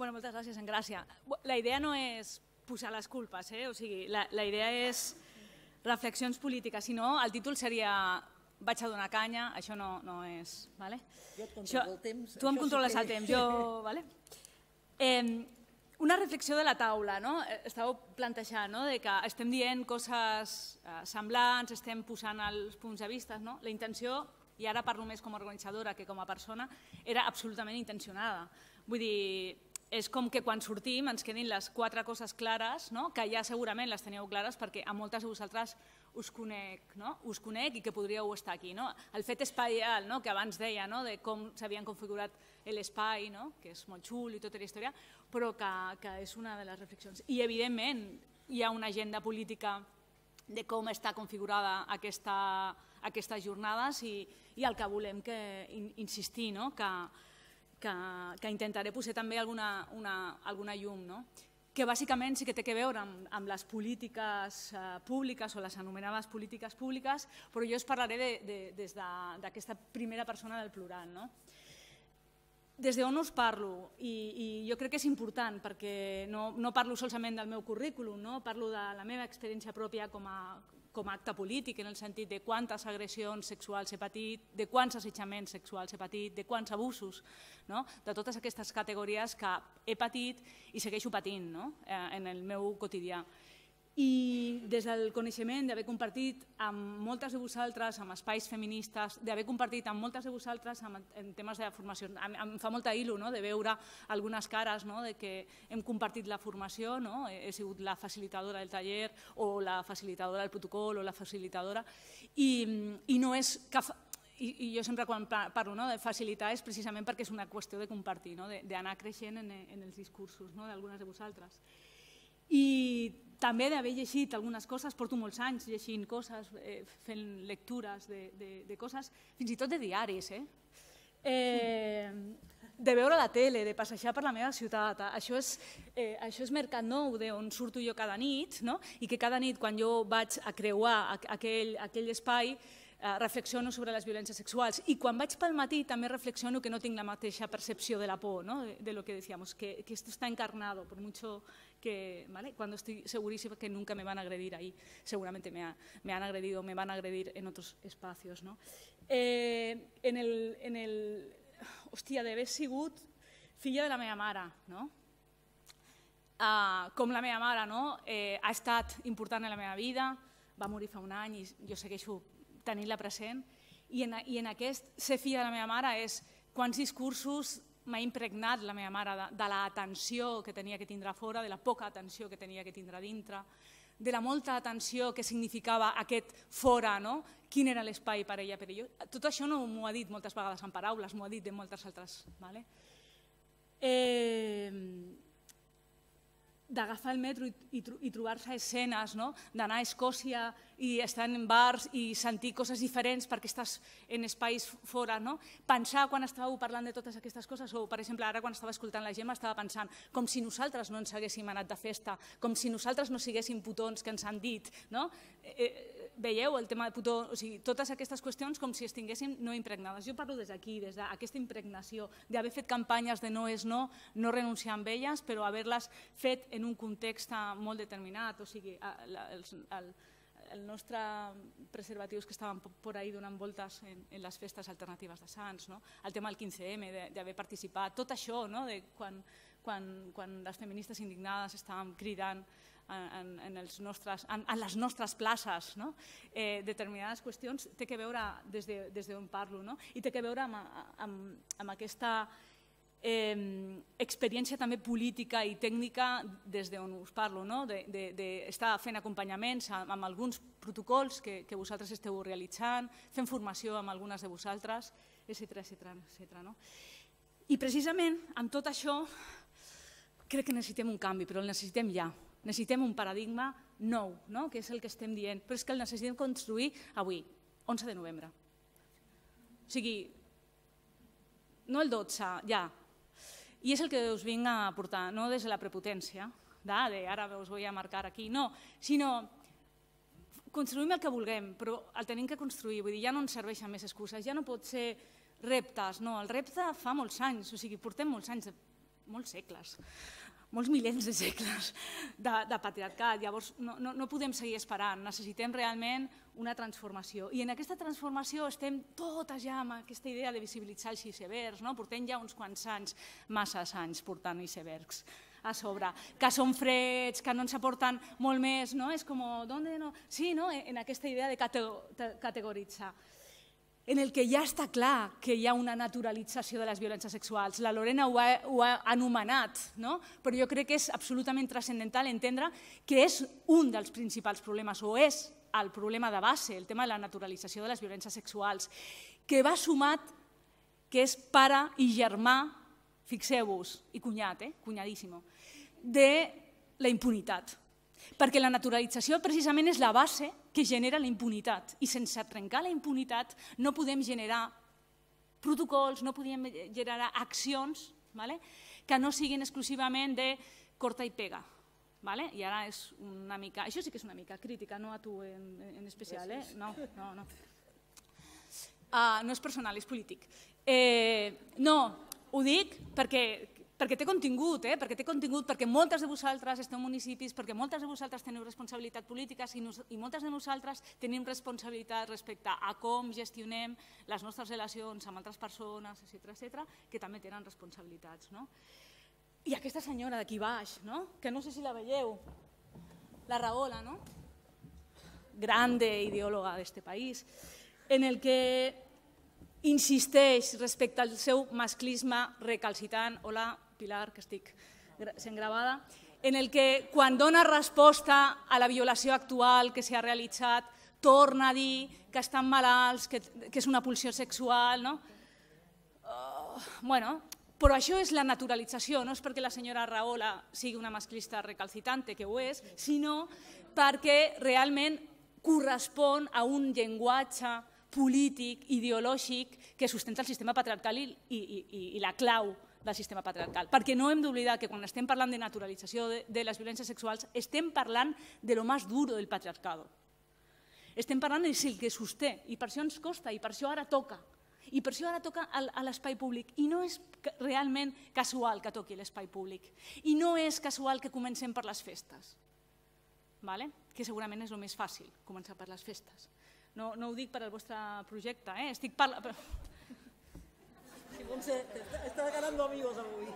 Bueno, moltes gràcies, en Gràcia. La idea no és posar les culpes, eh? o sigui, la, la idea és reflexions polítiques, si no el títol seria vaig a donar canya, això no, no és... Vale? Jo et controlo això, el temps. Tu em controles sí que... el temps, jo... Vale? Eh, una reflexió de la taula, no? Eh, estàveu plantejant no? de que estem dient coses eh, semblants, estem posant els punts de vista, no? La intenció, i ara parlo més com a organitzadora que com a persona, era absolutament intencionada. Vull dir, és com que quan sortim ens quedin les quatre coses clares, no? que ja segurament les teníeu clares perquè a moltes de vosaltres us conec, no? us conec i que podríeu estar aquí. No? El fet espaial, no? que abans deia, no? de com s'havien configurat l'espai, no? que és molt xul i tota la història, però que, que és una de les reflexions. I evidentment hi ha una agenda política de com està configurada aquesta, aquestes jornades i, i el que volem que, insistir, no? que, que, que intentaré posar també alguna, una, alguna llum, no? que bàsicament sí que té que veure amb, amb les polítiques eh, públiques o les anomenades polítiques públiques, però jo us parlaré de, de, des d'aquesta de, primera persona del plural. No? Des d'on us parlo? I, I jo crec que és important perquè no, no parlo solament del meu currículum, no? parlo de la meva experiència pròpia com a, com a acte polític, en el sentit de quantes agressions sexuals he patit, de quants assetjaments sexuals he patit, de quants abusos, no? de totes aquestes categories que he patit i segueixo patint no? Eh, en el meu quotidià i des del coneixement, d'haver compartit amb moltes de vosaltres, amb espais feministes, d'haver compartit amb moltes de vosaltres amb, en temes de formació. Em, em fa molta il·lu no? de veure algunes cares no? de que hem compartit la formació, no? he sigut la facilitadora del taller o la facilitadora del protocol o la facilitadora i, i no és cap, i, i jo sempre quan parlo no, de facilitar és precisament perquè és una qüestió de compartir, no? d'anar creixent en, en els discursos no? d'algunes de vosaltres. I també d'haver llegit algunes coses, porto molts anys llegint coses, eh, fent lectures de, de, de coses, fins i tot de diaris, eh? eh de veure la tele, de passejar per la meva ciutat. Això és, eh, això és Mercat Nou, d'on surto jo cada nit, no? i que cada nit, quan jo vaig a creuar aquell, aquell espai, eh, reflexiono sobre les violències sexuals. I quan vaig pel matí també reflexiono que no tinc la mateixa percepció de la por, no? de, de lo que decíamos, que, que esto está encarnado, por mucho que, ¿vale? Cuando estoy segurísima que nunca me van a agredir ahí, seguramente me, ha, me han agredido, me van a agredir en otros espacios, ¿no? Eh, en, el, en el... hostia, de d'haver sigut filla de la mea mara, no? Uh, com la meva mare, no? Eh, ha estat important en la meva vida, va morir fa un any i jo segueixo tenint-la present, i en, i en aquest ser filla de la meva mare és quants discursos m'ha impregnat la meva mare de, de l'atenció que tenia que tindre fora, de la poca atenció que tenia que tindre dintre, de la molta atenció que significava aquest fora, no? quin era l'espai per ella, per ella. Tot això no m'ho ha dit moltes vegades en paraules, m'ho ha dit de moltes altres. Vale? Eh, d'agafar el metro i, i, i trobar-se escenes, no? d'anar a Escòcia i estar en bars i sentir coses diferents perquè estàs en espais fora. No? Pensar quan estàveu parlant de totes aquestes coses, o per exemple ara quan estava escoltant la Gemma estava pensant com si nosaltres no ens haguéssim anat de festa, com si nosaltres no siguéssim putons que ens han dit. No? Eh, eh veieu el tema de Putó, o sigui, totes aquestes qüestions com si estiguessin no impregnades. Jo parlo des d'aquí, des d'aquesta impregnació, d'haver fet campanyes de no és no, no renunciar amb elles, però haver-les fet en un context molt determinat, o sigui, el, el, el nostre preservatius que estaven por ahí donant voltes en, les festes alternatives de Sants, no? el tema del 15M, d'haver participat, tot això, no? de quan, quan, quan les feministes indignades estàvem cridant en, en, els nostres, en, en les nostres places. No? Eh, determinades qüestions té que veure des d'on de, des on parlo no? i té que veure amb, amb, amb aquesta eh, experiència també política i tècnica des d'on us parlo, no? d'estar de, de, de fent acompanyaments amb, amb alguns protocols que, que vosaltres esteu realitzant, fent formació amb algunes de vosaltres, etc etc etc. No? I precisament amb tot això crec que necessitem un canvi, però el necessitem ja. Necessitem un paradigma nou, no? que és el que estem dient, però és que el necessitem construir avui, 11 de novembre. O sigui, no el 12, ja. I és el que us vinc a portar, no des de la prepotència, de, ah, de ara us vull marcar aquí, no, sinó construïm el que vulguem, però el tenim que construir, vull dir, ja no ens serveixen més excuses, ja no pot ser reptes, no, el repte fa molts anys, o sigui, portem molts anys, molts segles, molts milers de segles de, de patriarcat. Llavors, no, no, no podem seguir esperant, necessitem realment una transformació. I en aquesta transformació estem totes ja amb aquesta idea de visibilitzar els icebergs, no? portem ja uns quants anys, masses anys, portant icebergs a sobre, que són freds, que no ens aporten molt més, no? És com, ¿dónde no? Sí, no? En aquesta idea de categoritzar en el que ja està clar que hi ha una naturalització de les violències sexuals. La Lorena ho ha, ho ha anomenat, no? però jo crec que és absolutament transcendental entendre que és un dels principals problemes, o és el problema de base, el tema de la naturalització de les violències sexuals, que va sumat que és pare i germà, fixeu-vos, i cunyat, eh? cunyadíssimo, de la impunitat perquè la naturalització precisament és la base que genera la impunitat i sense trencar la impunitat no podem generar protocols, no podem generar accions vale? que no siguin exclusivament de corta i pega, Vale? I ara és una mica... Això sí que és una mica crítica, no a tu en, en especial, eh? No, no, no. Uh, no és personal, és polític. Eh, no, ho dic perquè perquè té contingut, eh? perquè té contingut, perquè moltes de vosaltres esteu municipis, perquè moltes de vosaltres teniu responsabilitat política i, nos, i moltes de nosaltres tenim responsabilitat respecte a com gestionem les nostres relacions amb altres persones, etc etc, que també tenen responsabilitats. No? I aquesta senyora d'aquí baix, no? que no sé si la veieu, la Raola, no? grande ideòloga d'aquest país, en el que insisteix respecte al seu masclisme recalcitant hola, Pilar, que estic sent gravada, en el que quan dona resposta a la violació actual que s'ha realitzat, torna a dir que estan malalts, que, que és una pulsió sexual, no? Uh, bueno, però això és la naturalització, no és perquè la senyora Raola sigui una masclista recalcitante, que ho és, sinó perquè realment correspon a un llenguatge polític, ideològic, que sustenta el sistema patriarcal i, i, i, i la clau del sistema patriarcal. Perquè no hem d'oblidar que quan estem parlant de naturalització de, les violències sexuals estem parlant de lo més duro del patriarcado. Estem parlant de si el que sosté, i per això ens costa, i per això ara toca. I per això ara toca a l'espai públic. I no és realment casual que toqui l'espai públic. I no és casual que comencem per les festes. Vale? que segurament és el més fàcil, començar per les festes. No, no ho dic per al vostre projecte, eh? estic parlant... Sí, Montse, estàs ganando amigos hoy.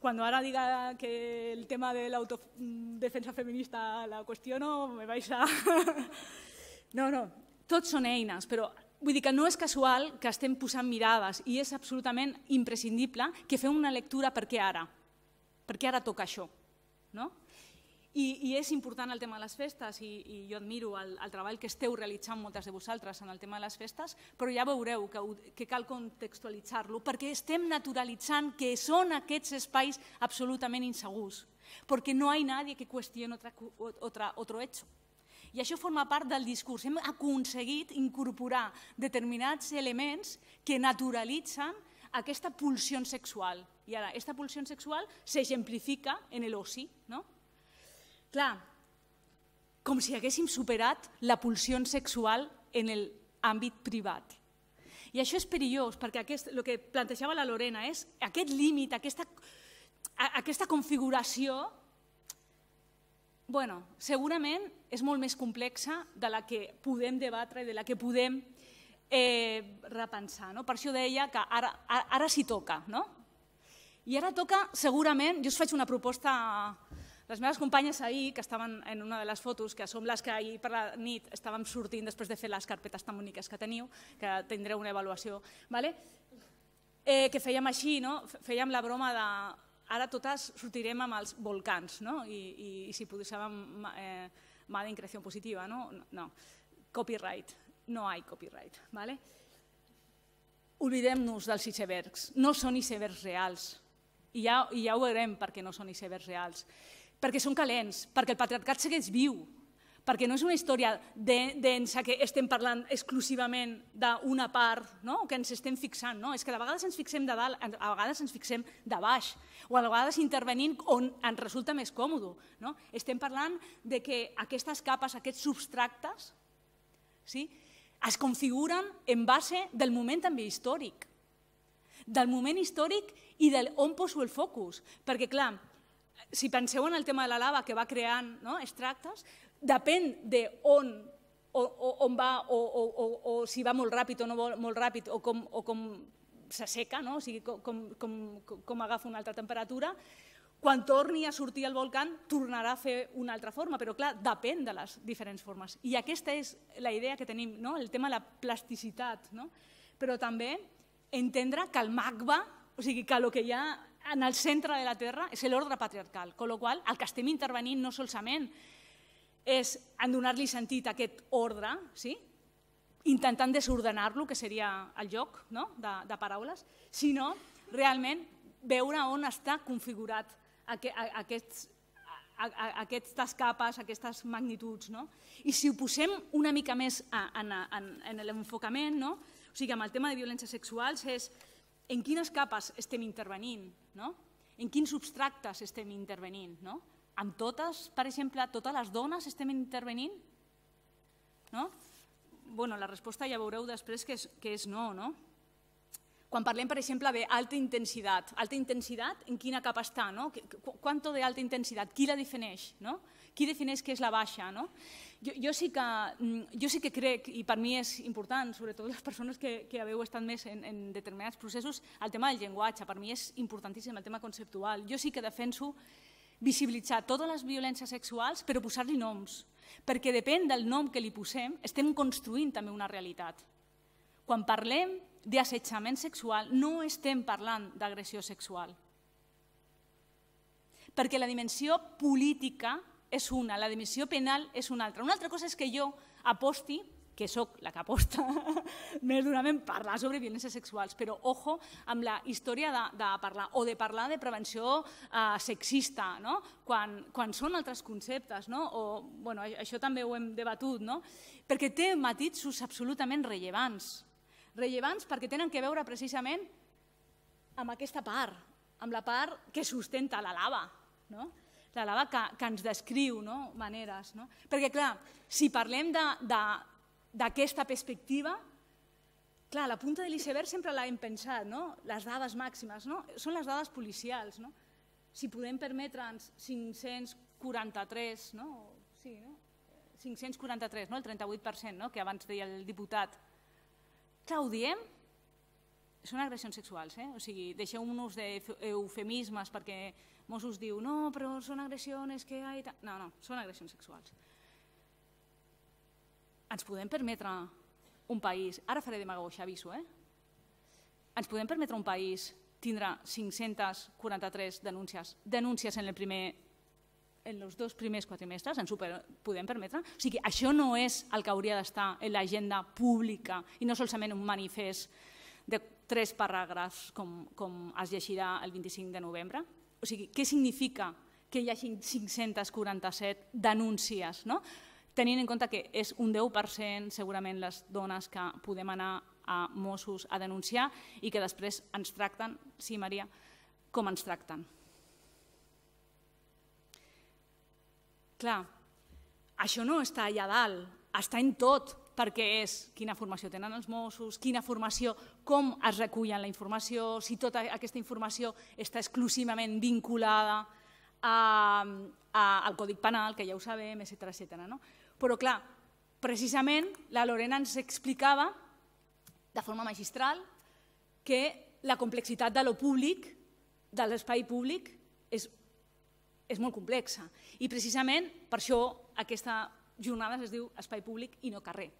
Cuando ahora diga que el tema de la autodefensa feminista la qüestiono, me vais a... No, no, tots són eines, però vull dir que no és casual que estem posant mirades i és absolutament imprescindible que fem una lectura perquè ara, perquè ara toca això, no? I, I és important el tema de les festes i, i jo admiro el, el treball que esteu realitzant moltes de vosaltres en el tema de les festes, però ja veureu que, que cal contextualitzar-lo perquè estem naturalitzant que són aquests espais absolutament insegurs, perquè no hi ha nadie que qüestioni otra, otra, otro hecho. I això forma part del discurs. Hem aconseguit incorporar determinats elements que naturalitzen aquesta pulsió sexual. I ara, aquesta pulsió sexual s'exemplifica en l'oci, no? Clar, com si haguéssim superat la pulsió sexual en l'àmbit privat. I això és perillós, perquè aquest, el que plantejava la Lorena és aquest límit, aquesta, aquesta configuració, bueno, segurament és molt més complexa de la que podem debatre i de la que podem eh, repensar. No? Per això deia que ara, ara, ara s'hi toca. No? I ara toca, segurament, jo us faig una proposta les meves companyes ahir, que estaven en una de les fotos, que som les que ahir per la nit estàvem sortint després de fer les carpetes tan boniques que teniu, que tindreu una avaluació, ¿vale? eh, que fèiem així, no? fèiem la broma de ara totes sortirem amb els volcans no? I, i, i si poséssim eh, mà d'increció positiva, no? no? Copyright. No hi ha copyright. ¿vale? Oblidem-nos dels icebergs. No són icebergs reals. I ja, i ja ho veurem perquè no són icebergs reals perquè són calents, perquè el patriarcat segueix viu, perquè no és una història densa que estem parlant exclusivament d'una part no? que ens estem fixant, no? és que de vegades ens fixem de dalt, a vegades ens fixem de baix, o a vegades intervenint on ens resulta més còmode. No? Estem parlant de que aquestes capes, aquests substractes, sí? es configuren en base del moment també històric, del moment històric i del on poso el focus. Perquè, clar, si penseu en el tema de la lava que va creant no, extractes, depèn de on, o, o, on va, o, o, o, o si va molt ràpid o no molt ràpid, o com, o com s'asseca, no? o sigui, com, com, com agafa una altra temperatura, quan torni a sortir el volcán tornarà a fer una altra forma, però clar, depèn de les diferents formes. I aquesta és la idea que tenim, no? el tema de la plasticitat, no? però també entendre que el magma, o sigui, que el que hi ha en el centre de la Terra és l'ordre patriarcal, amb la qual el que estem intervenint no solament és en donar-li sentit a aquest ordre, sí? intentant desordenar-lo, que seria el joc no? de, de paraules, sinó realment veure on està configurat aquests, aquestes capes, aquestes magnituds. No? I si ho posem una mica més a, en, en, en l'enfocament, no? o sigui, amb el tema de violències sexuals és en quines capes estem intervenint, no? en quins substractes estem intervenint. No? Amb totes, per exemple, totes les dones estem intervenint? No? bueno, la resposta ja veureu després que és, que és no, no? Quan parlem, per exemple, d'alta intensitat, alta intensitat en quina cap està, no? Quanto de alta intensitat, qui la defineix, no? Qui defineix què és la baixa, no? Jo, jo, sí que, mm, jo sí que crec, i per mi és important, sobretot les persones que, que haveu estat més en, en determinats processos, el tema del llenguatge, per mi és importantíssim, el tema conceptual. Jo sí que defenso visibilitzar totes les violències sexuals, però posar-li noms, perquè depèn del nom que li posem, estem construint també una realitat. Quan parlem d'assetjament sexual, no estem parlant d'agressió sexual. Perquè la dimensió política és una, la dimensió penal és una altra. Una altra cosa és que jo aposti, que sóc la que aposta més durament parlar sobre violències sexuals, però ojo amb la història de, de parlar o de parlar de prevenció eh, sexista, no? quan, quan són altres conceptes, no? o bueno, això també ho hem debatut, no? perquè té matisos absolutament rellevants rellevants perquè tenen que veure precisament amb aquesta part, amb la part que sustenta la lava, no? la lava que, que ens descriu no? maneres. No? Perquè, clar, si parlem d'aquesta perspectiva, clar, la punta de l'iceberg sempre l'hem pensat, no? les dades màximes, no? són les dades policials. No? Si podem permetre'ns 543, no? Sí, no? 543, no? el 38%, no? que abans deia el diputat, Clar, ho diem? Són agressions sexuals, eh? O sigui, deixeu-nos d'eufemismes perquè Mossos diu no, però són agressions que... Ai, no, no, són agressions sexuals. Ens podem permetre un país... Ara faré demagogia, aviso, eh? Ens podem permetre un país tindrà 543 denúncies, denúncies en el primer en els dos primers quatrimestres, ens ho podem permetre? O sigui, això no és el que hauria d'estar en l'agenda pública i no solament un manifest de tres paràgrafs com, com es llegirà el 25 de novembre? O sigui, què significa que hi hagi 547 denúncies, no? tenint en compte que és un 10% segurament les dones que podem anar a Mossos a denunciar i que després ens tracten, sí Maria, com ens tracten. Clar, això no està allà dalt, està en tot, perquè és quina formació tenen els Mossos, quina formació, com es recullen la informació, si tota aquesta informació està exclusivament vinculada a, a, al Codi Penal, que ja ho sabem, etc etcètera No? Però clar, precisament la Lorena ens explicava de forma magistral que la complexitat de lo públic, de l'espai públic, és és molt complexa. I precisament per això aquesta jornada es diu espai públic i no carrer.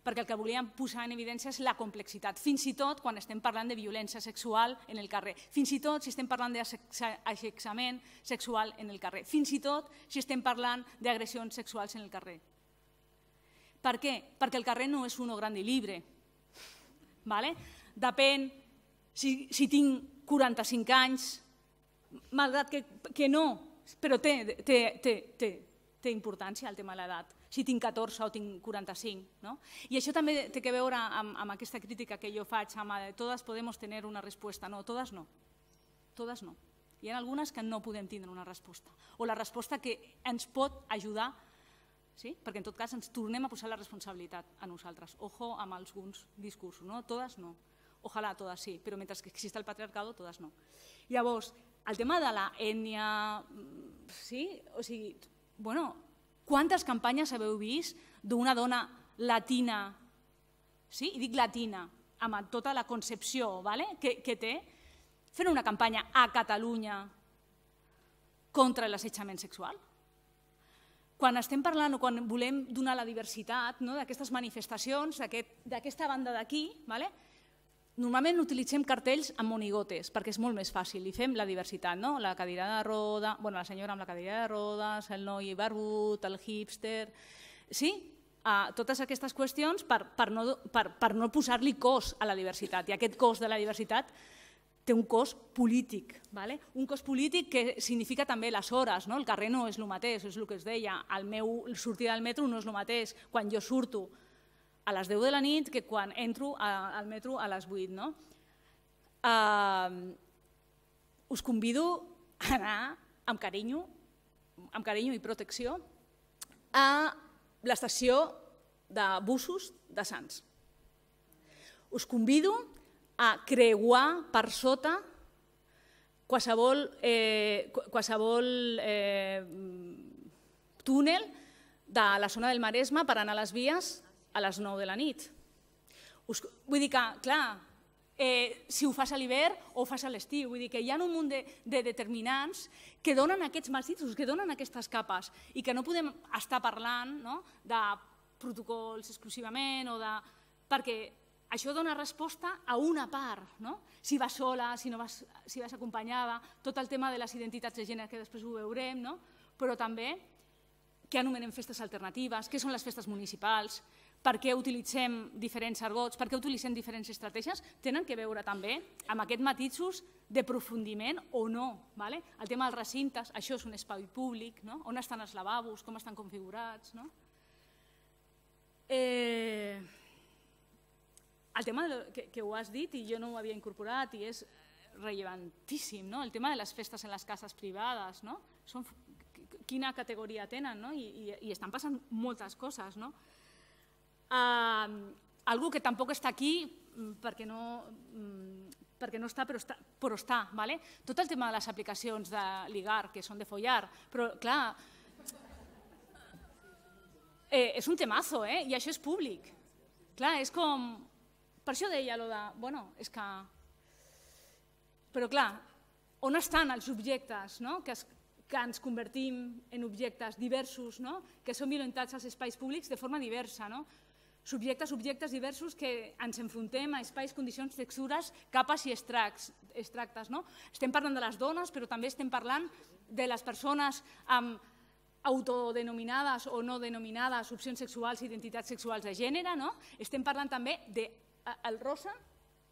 Perquè el que volíem posar en evidència és la complexitat, fins i tot quan estem parlant de violència sexual en el carrer, fins i tot si estem parlant d'aixecament sexual en el carrer, fins i tot si estem parlant d'agressions sexuals en el carrer. Per què? Perquè el carrer no és un gran i libre. Vale? Depèn si, si tinc 45 anys, malgrat que, que no, però té, té, té, té, té importància el tema de l'edat, si tinc 14 o tinc 45. No? I això també té que veure amb, amb aquesta crítica que jo faig, amb eh, totes podem tenir una resposta. No, totes no. Totes no. Hi ha algunes que no podem tindre una resposta. O la resposta que ens pot ajudar, sí? perquè en tot cas ens tornem a posar la responsabilitat a nosaltres. Ojo amb alguns discursos, no? Totes no. Ojalà totes sí, però mentre que exista el patriarcado, totes no. Llavors, el tema de la ètnia, sí? O sigui, bueno, quantes campanyes haveu vist d'una dona latina, sí? I dic latina, amb tota la concepció vale? que, que té, fent una campanya a Catalunya contra l'assetjament sexual? Quan estem parlant o quan volem donar la diversitat no, d'aquestes manifestacions, d'aquesta aquest, banda d'aquí, vale? Normalment utilitzem cartells amb monigotes, perquè és molt més fàcil, i fem la diversitat, no? La cadira de roda, bueno, la senyora amb la cadira de rodes, el noi barbut, el hipster... Sí? Uh, totes aquestes qüestions per, per no, per, per no posar-li cos a la diversitat. I aquest cos de la diversitat té un cos polític, vale? un cos polític que significa també les hores, no? el carrer no és el mateix, és el que es deia, el meu sortir del metro no és el mateix, quan jo surto a les 10 de la nit que quan entro a, al metro a les 8. No? Uh, us convido a anar amb carinyo, amb carinyo i protecció a l'estació de busos de Sants. Us convido a creuar per sota qualsevol, eh, qualsevol eh, túnel de la zona del Maresme per anar a les vies a les 9 de la nit. Us, vull dir que, clar, eh, si ho fas a l'hivern o ho fas a l'estiu. Vull dir que hi ha un munt de, de determinants que donen aquests matisos, que donen aquestes capes i que no podem estar parlant no, de protocols exclusivament o de... perquè això dona resposta a una part, no? si vas sola, si, no vas, si vas acompanyada, tot el tema de les identitats de gènere, que després ho veurem, no? però també què anomenem festes alternatives, què són les festes municipals, per què utilitzem diferents argots, per què utilitzem diferents estratègies, tenen que veure també amb aquests matisos d'aprofundiment o no. Vale? El tema dels recintes, això és un espai públic, no? on estan els lavabos, com estan configurats. No? Eh... El tema que, que ho has dit i jo no ho havia incorporat i és rellevantíssim, no? el tema de les festes en les cases privades, no? Són, quina categoria tenen no? I, i, i estan passant moltes coses. No? eh, algú que tampoc està aquí mm, perquè no, mm, perquè no està, però està, però està vale? tot el tema de les aplicacions de ligar, que són de follar, però clar, eh, és un temazo, eh? i això és públic. Clar, és com... Per això deia allò de... Bueno, és que... Però clar, on estan els objectes no? que, es, que ens convertim en objectes diversos, no? que són violentats als espais públics de forma diversa. No? subjectes, objectes diversos que ens enfrontem a espais, condicions, textures, capes i extracts, extractes. No? Estem parlant de les dones, però també estem parlant de les persones amb autodenominades o no denominades opcions sexuals, identitats sexuals de gènere. No? Estem parlant també de el rosa,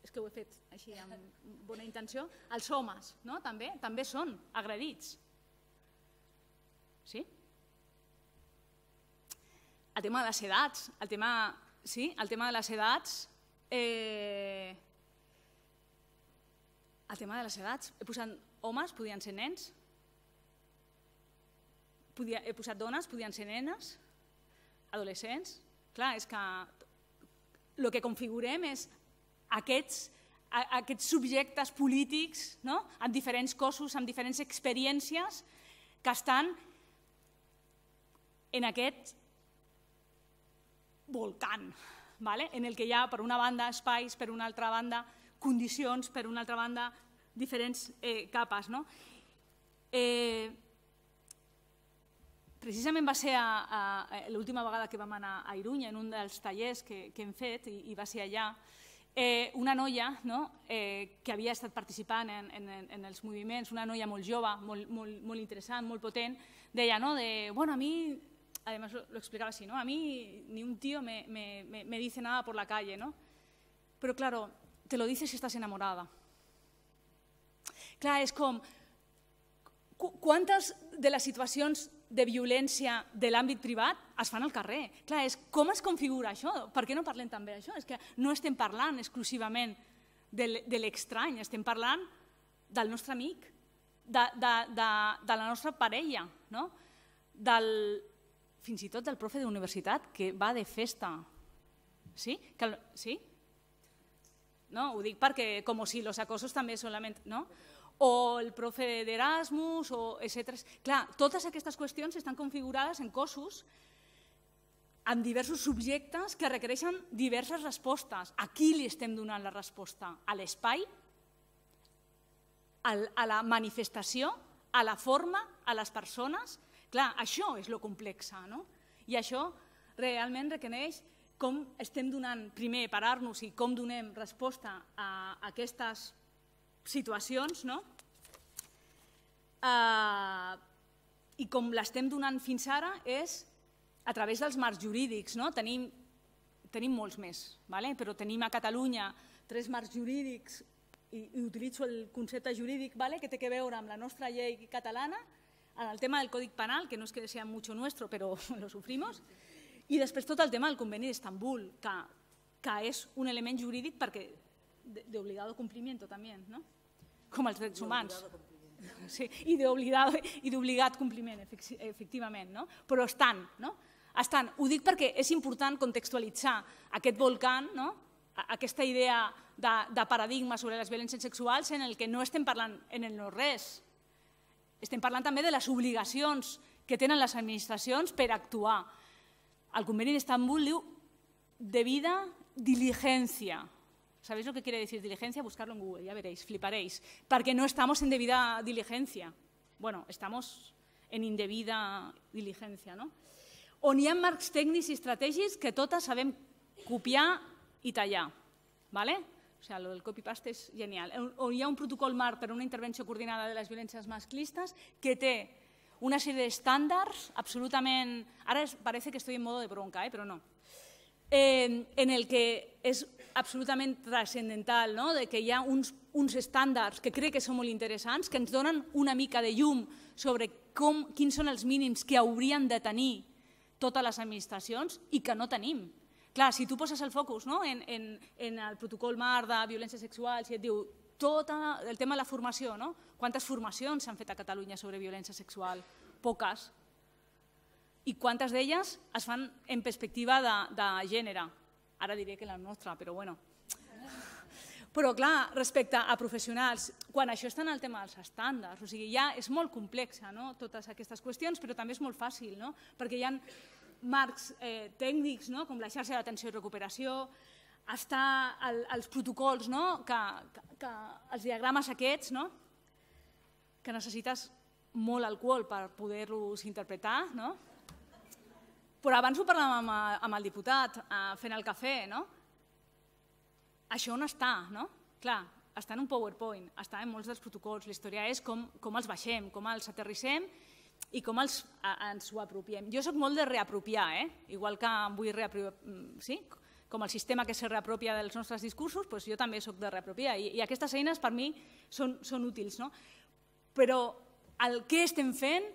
és que ho he fet així amb bona intenció, els homes no? també també són agredits. Sí? El tema de les edats, el tema sí, el tema de les edats. Eh, el tema de les edats. He posat homes, podien ser nens. Podia, he posat dones, podien ser nenes, adolescents. Clar, és que el que configurem és aquests, a, aquests subjectes polítics no? amb diferents cossos, amb diferents experiències que estan en aquest volcant, vale? en el que hi ha, per una banda, espais, per una altra banda, condicions, per una altra banda, diferents eh, capes. No? Eh, precisament va ser l'última vegada que vam anar a Irunya, en un dels tallers que, que hem fet, i, i va ser allà, eh, una noia no? eh, que havia estat participant en, en, en els moviments, una noia molt jove, molt, molt, molt interessant, molt potent, deia, no, de, bueno, a mi además lo, lo, explicaba así, ¿no? A mí ni un tío me, me, me, dice nada por la calle, ¿no? Pero claro, te lo dices si estás enamorada. Claro, és com... Qu quantes de les situacions de violència de l'àmbit privat es fan al carrer? Clar, és com es configura això? Per què no parlem també d'això? És que no estem parlant exclusivament de l'estrany, estem parlant del nostre amic, de, de, de, de la nostra parella, no? del, fins i tot del profe d'universitat que va de festa. Sí? Que sí? No, ho dic perquè com si los acosos també solament... No? o el profe d'Erasmus, o etc. Clar, totes aquestes qüestions estan configurades en cossos amb diversos subjectes que requereixen diverses respostes. A qui li estem donant la resposta? A l'espai? A la manifestació? A la forma? A les persones? Clar, això és lo complex, no? I això realment requereix com estem donant, primer, parar-nos i com donem resposta a aquestes situacions, no? Eh, I com l'estem donant fins ara és a través dels marcs jurídics, no? Tenim, tenim molts més, vale? però tenim a Catalunya tres marcs jurídics i, utilitzo el concepte jurídic vale? que té que veure amb la nostra llei catalana, al tema del Código Penal, que no es que sea mucho nuestro, però lo sufrimos, i després tot el tema del conveni d'Estambul, que, que és un element jurídic perquè d'obligado compliment també, no? com els drets humans. Sí, i d'obligat compliment, efectivament. No? Però estan, no? estan. Ho dic perquè és important contextualitzar aquest volcà, no? aquesta idea de, de paradigma sobre les violències sexuals en el que no estem parlant en el no res, estem parlant també de les obligacions que tenen les administracions per actuar. El conveni d'Istanbul diu debida diligència. ¿Sabéis lo que quiere decir diligencia? Buscarlo en Google, ya veréis, fliparéis. Porque no estamos en debida diligencia. Bueno, estamos en indebida diligencia, no? On hi ha marcs tècnics i estratègics que totes sabem copiar i tallar. ¿vale? O sea, lo del copy-paste és genial. Eh, On hi ha un protocol mar per a una intervenció coordinada de les violències masclistes que té una sèrie d'estàndards absolutament... Ara es, parece que estoy en modo de bronca, eh, però no. Eh, en el que és absolutament transcendental, no? de que hi ha uns, uns estàndards que crec que són molt interessants, que ens donen una mica de llum sobre com, quins són els mínims que haurien de tenir totes les administracions i que no tenim clar, si tu poses el focus no? en, en, en el protocol MAR de violència sexual, si et diu tot el tema de la formació, no? quantes formacions s'han fet a Catalunya sobre violència sexual? Poques. I quantes d'elles es fan en perspectiva de, de gènere? Ara diré que la nostra, però bueno. Però clar, respecte a professionals, quan això està en el tema dels estàndards, o sigui, ja és molt complexa no? totes aquestes qüestions, però també és molt fàcil, no? perquè hi ha marcs eh, tècnics, no? com la xarxa d'atenció i recuperació, està el, els protocols, no? que, que, que, els diagrames aquests, no? que necessites molt alcohol per poder-los interpretar, no? però abans ho parlàvem amb, eh, amb el diputat, eh, fent el cafè, no? això on està? No? Clar, està en un PowerPoint, està en molts dels protocols. La història és com, com els baixem, com els aterrissem i com els, a, ens ho apropiem. Jo sóc molt de reapropiar, eh? igual que em vull reapropiar, mm, sí? com el sistema que se reapropia dels nostres discursos, doncs jo també sóc de reapropiar i, i aquestes eines per mi són, són útils. No? Però el que estem fent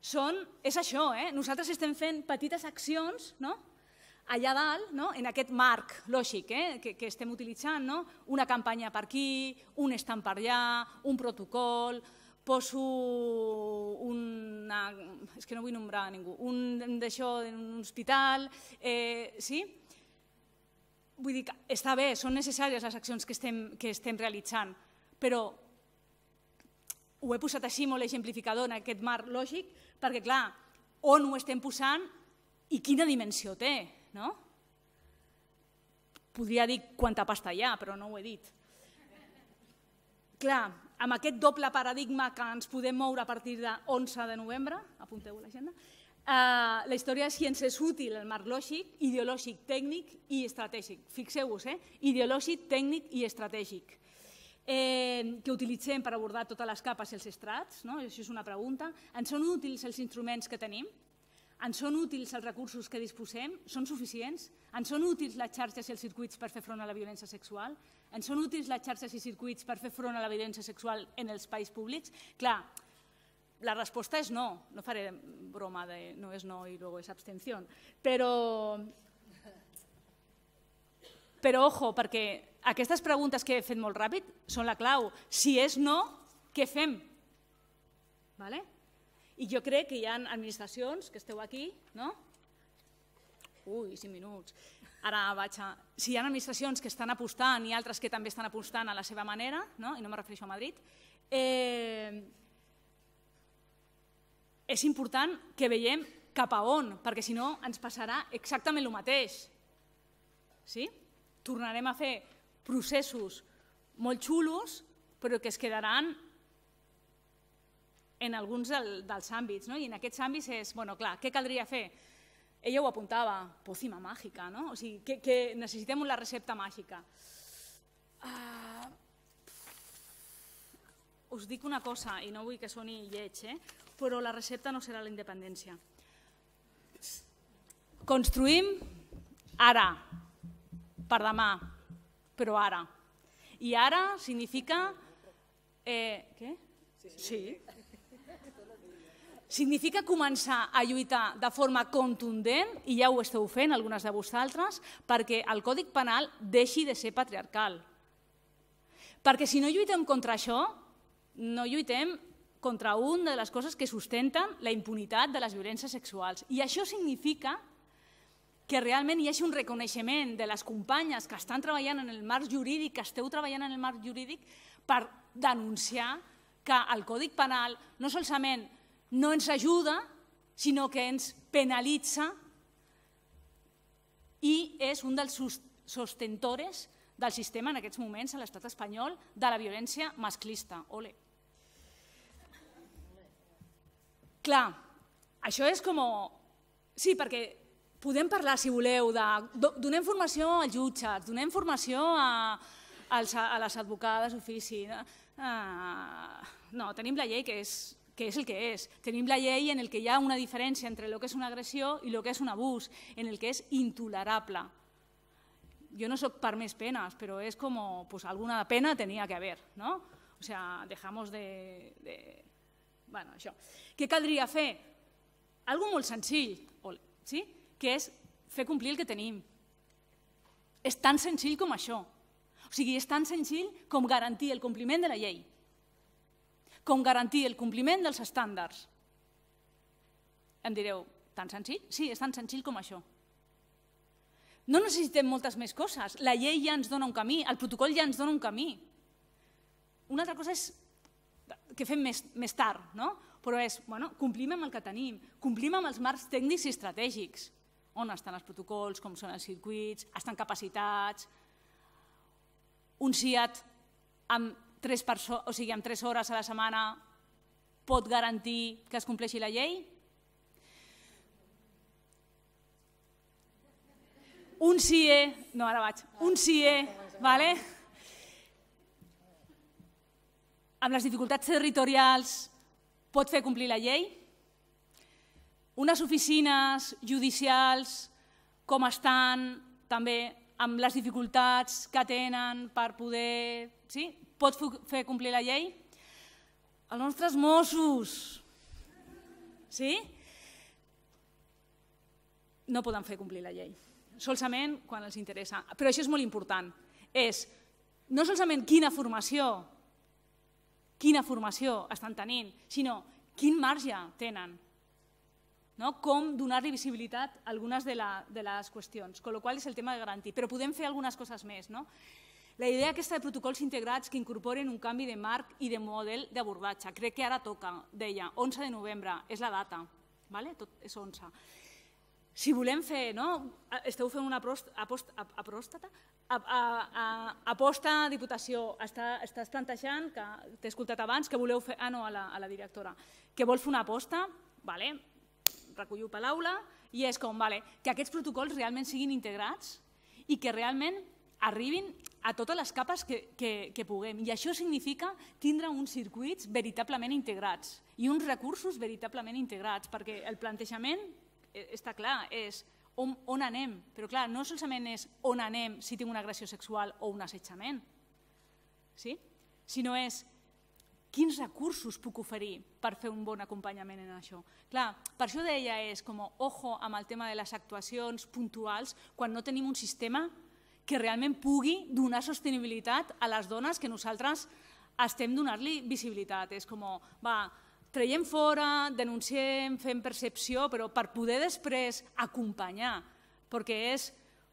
són, és això, eh? nosaltres estem fent petites accions no? allà dalt, no? en aquest marc lògic eh? que, que estem utilitzant, no? una campanya per aquí, un estamp per allà, un protocol, poso una... és que no vull nombrar ningú, un d'això en un hospital, eh, sí? Vull dir que està bé, són necessàries les accions que estem, que estem realitzant, però ho he posat així molt exemplificador en aquest marc lògic, perquè clar, on ho estem posant i quina dimensió té, no? Podria dir quanta pasta hi ha, però no ho he dit. Clar, amb aquest doble paradigma que ens podem moure a partir de 11 de novembre, apunteu a l'agenda, eh, la història de ciència és útil el marc lògic, ideològic, tècnic i estratègic. Fixeu-vos, eh? ideològic, tècnic i estratègic. Eh, que utilitzem per abordar totes les capes i els estrats, no? això és una pregunta. Ens són útils els instruments que tenim? Ens són útils els recursos que disposem? Són suficients? Ens són útils les xarxes i els circuits per fer front a la violència sexual? Ens són útils les xarxes i circuits per fer front a la sexual en els espais públics? Clar, la resposta és no. No faré broma de no és no i luego és abstenció. Però, però ojo, perquè aquestes preguntes que he fet molt ràpid són la clau. Si és no, què fem? Vale? I jo crec que hi ha administracions que esteu aquí, no? Ui, cinc minuts ara vaig a... Si hi ha administracions que estan apostant i altres que també estan apostant a la seva manera, no? i no me refereixo a Madrid, eh, és important que veiem cap a on, perquè si no ens passarà exactament el mateix. Sí? Tornarem a fer processos molt xulos, però que es quedaran en alguns del, dels àmbits. No? I en aquests àmbits és, bueno, clar, què caldria fer? ella ho apuntava, pòcima màgica, ¿no? O sigui, que, que necessitem la recepta màgica. Uh, us dic una cosa, i no vull que soni lleig, eh? però la recepta no serà la independència. Construïm ara, per demà, però ara. I ara significa... Eh, què? Sí. sí. Significa començar a lluitar de forma contundent, i ja ho esteu fent algunes de vosaltres, perquè el Còdic Penal deixi de ser patriarcal. Perquè si no lluitem contra això, no lluitem contra una de les coses que sustenten la impunitat de les violències sexuals. I això significa que realment hi hagi un reconeixement de les companyes que estan treballant en el marc jurídic, que esteu treballant en el marc jurídic, per denunciar que el Còdic Penal no solament no ens ajuda, sinó que ens penalitza i és un dels sostentores del sistema en aquests moments a l'estat espanyol de la violència masclista. Ole. Clar, això és com... Sí, perquè podem parlar, si voleu, de... Donem formació als jutges, donem formació a, a les advocades d'ofici. Ah, no, tenim la llei que és que és el que és. Tenim la llei en el que hi ha una diferència entre el que és una agressió i el que és un abús, en el que és intolerable. Jo no sóc per més penes, però és com, pues, alguna pena tenia que haver, no? O sea, dejamos de... de... Bueno, això. Què caldria fer? Algo molt senzill, sí? que és fer complir el que tenim. És tan senzill com això. O sigui, és tan senzill com garantir el compliment de la llei com garantir el compliment dels estàndards. Em direu, tan senzill? Sí, és tan senzill com això. No necessitem moltes més coses. La llei ja ens dona un camí, el protocol ja ens dona un camí. Una altra cosa és que fem més, més tard, no? però és, bueno, complim amb el que tenim, complim amb els marcs tècnics i estratègics. On estan els protocols, com són els circuits, estan capacitats, un CIAT amb tres perso o sigui, amb tres hores a la setmana pot garantir que es compleixi la llei? Un CIE, no, ara vaig, un CIE, vale? amb les dificultats territorials, pot fer complir la llei? Unes oficines judicials, com estan, també amb les dificultats que tenen per poder... Sí? pot fer complir la llei? Els nostres Mossos. Sí? No poden fer complir la llei, solament quan els interessa. Però això és molt important. És no solament quina formació quina formació estan tenint, sinó quin marge tenen. No? Com donar-li visibilitat a algunes de, la, de les qüestions. Con lo qual és el tema de garantir. Però podem fer algunes coses més. No? La idea aquesta de protocols integrats que incorporen un canvi de marc i de model d'abordatge. Crec que ara toca, deia, 11 de novembre, és la data, vale? tot és 11. Si volem fer, no? esteu fent una prost, A, a, a, aposta Diputació, Està, estàs plantejant, que t'he escoltat abans, que voleu fer, ah no, a la, a la directora, que vol fer una aposta, vale, per l'aula, i és com, vale, que aquests protocols realment siguin integrats i que realment arribin a totes les capes que, que, que puguem. I això significa tindre uns circuits veritablement integrats i uns recursos veritablement integrats, perquè el plantejament eh, està clar, és on, on anem, però clar, no solament és on anem si tinc una agressió sexual o un assetjament, sí? sinó és quins recursos puc oferir per fer un bon acompanyament en això. Clar, per això deia és com ojo amb el tema de les actuacions puntuals quan no tenim un sistema que realment pugui donar sostenibilitat a les dones que nosaltres estem donant-li visibilitat. És com, va, traiem fora, denunciem, fem percepció, però per poder després acompanyar, perquè és,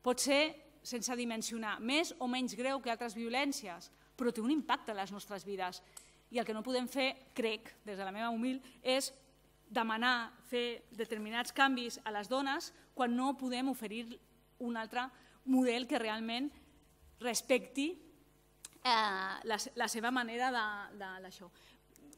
pot ser sense dimensionar, més o menys greu que altres violències, però té un impacte a les nostres vides. I el que no podem fer, crec, des de la meva humil, és demanar fer determinats canvis a les dones quan no podem oferir un altre model que realment respecti eh, la, la seva manera d'això.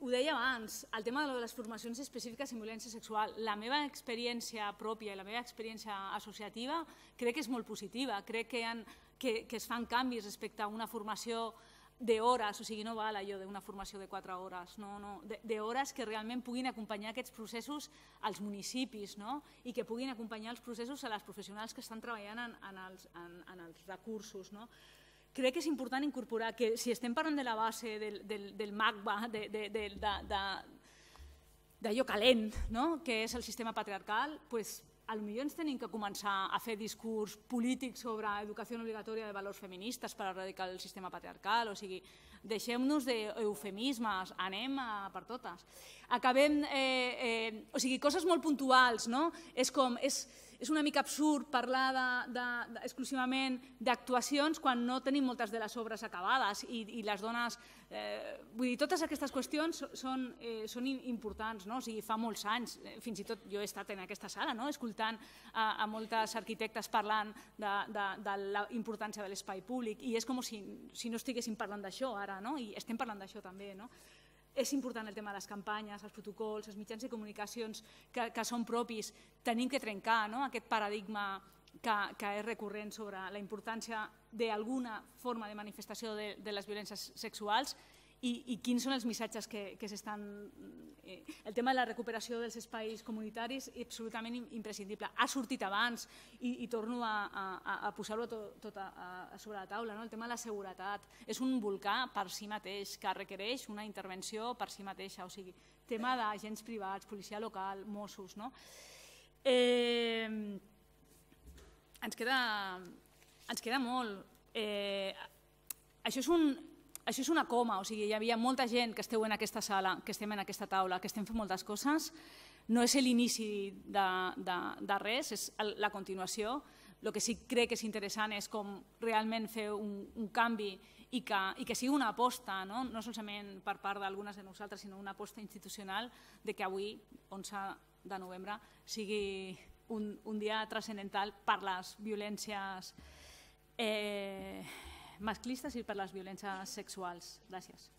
Ho deia abans, el tema de les formacions específiques en violència sexual. La meva experiència pròpia i la meva experiència associativa crec que és molt positiva. Crec que, han, que, que es fan canvis respecte a una formació eh, de hores, o sigui, no val allò d'una formació de quatre hores, no, no, de, hores que realment puguin acompanyar aquests processos als municipis, no?, i que puguin acompanyar els processos a les professionals que estan treballant en, en, els, en, en els recursos, no? Crec que és important incorporar que si estem parlant de la base del, del, del MACBA, de, de, de, de, de d'allò calent, no? que és el sistema patriarcal, pues, a lo millor ens hem que començar a fer discurs polític sobre educació obligatòria de valors feministes per erradicar el sistema patriarcal, o sigui, deixem-nos d'eufemismes, anem a per totes. Acabem, eh, eh, o sigui, coses molt puntuals, no? És com, és, és una mica absurd parlar de, de, exclusivament d'actuacions quan no tenim moltes de les obres acabades i, i les dones... Eh, vull dir, totes aquestes qüestions són, eh, són importants, no? o sigui, fa molts anys, eh, fins i tot jo he estat en aquesta sala, no? escoltant a, moltes arquitectes parlant de, de, de la importància de l'espai públic i és com si, si no estiguéssim parlant d'això ara, no? i estem parlant d'això també. No? és important el tema de les campanyes, els protocols, els mitjans de comunicacions que, que són propis. Tenim que trencar no? aquest paradigma que, que és recurrent sobre la importància d'alguna forma de manifestació de, de les violències sexuals i, i quins són els missatges que, que s'estan... Eh, el tema de la recuperació dels espais comunitaris és absolutament imprescindible. Ha sortit abans i, i torno a, a, a posar-ho tot, tot a, a sobre la taula. No? El tema de la seguretat és un volcà per si mateix que requereix una intervenció per si mateixa, o sigui, tema d'agents privats, policia local, Mossos. No? Eh, ens, queda, ens queda molt. Eh, això és un, això és una coma, o sigui, hi havia molta gent que esteu en aquesta sala, que estem en aquesta taula, que estem fent moltes coses, no és l'inici de, de, de res, és la continuació. El que sí que crec que és interessant és com realment fer un, un canvi i que, i que sigui una aposta, no, no solament per part d'algunes de nosaltres, sinó una aposta institucional de que avui, 11 de novembre, sigui un, un dia transcendental per les violències eh, masclistes i per les violències sexuals. Gràcies.